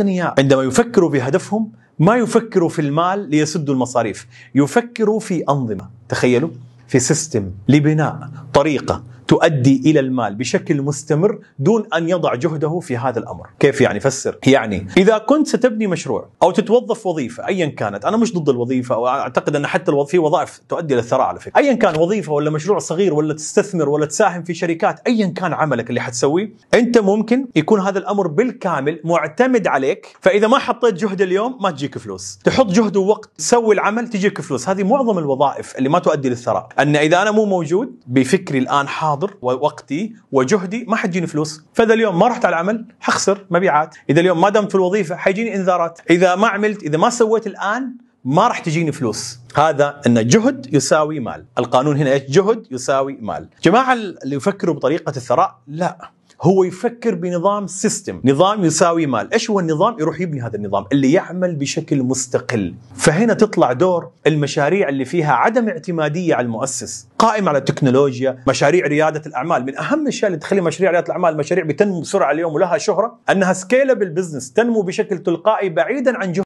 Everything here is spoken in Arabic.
الأغنياء عندما يفكروا بهدفهم ما يفكروا في المال ليسدوا المصاريف يفكروا في أنظمة تخيلوا في سيستم لبناء طريقة تؤدي الى المال بشكل مستمر دون ان يضع جهده في هذا الامر، كيف يعني فسر؟ يعني اذا كنت ستبني مشروع او تتوظف وظيفه ايا كانت، انا مش ضد الوظيفه واعتقد ان حتى في وظائف تؤدي الى الثراء على فكره، ايا كان وظيفه ولا مشروع صغير ولا تستثمر ولا تساهم في شركات، ايا كان عملك اللي حتسويه، انت ممكن يكون هذا الامر بالكامل معتمد عليك، فاذا ما حطيت جهد اليوم ما تجيك فلوس، تحط جهد ووقت تسوي العمل تجيك فلوس، هذه معظم الوظائف اللي ما تؤدي للثراء، ان اذا انا مو موجود بفكري الان حاضر حاضر ووقتي وجهدي ما حتجيني فلوس فاذا اليوم ما رحت على العمل حخسر مبيعات اذا اليوم ما دمت في الوظيفه حيجيني انذارات اذا ما عملت اذا ما سويت الان ما راح تجيني فلوس هذا ان جهد يساوي مال القانون هنا ايش جهد يساوي مال جماعه اللي يفكروا بطريقه الثراء لا هو يفكر بنظام سيستم نظام يساوي مال ايش هو النظام يروح يبني هذا النظام اللي يعمل بشكل مستقل فهنا تطلع دور المشاريع اللي فيها عدم اعتماديه على المؤسس قائمه على التكنولوجيا مشاريع رياده الاعمال من اهم الاشياء اللي تخلي مشاريع رياده الاعمال مشاريع بتنمو بسرعه اليوم ولها شهره انها سكيلبل بزنس تنمو بشكل تلقائي بعيدا عن جهد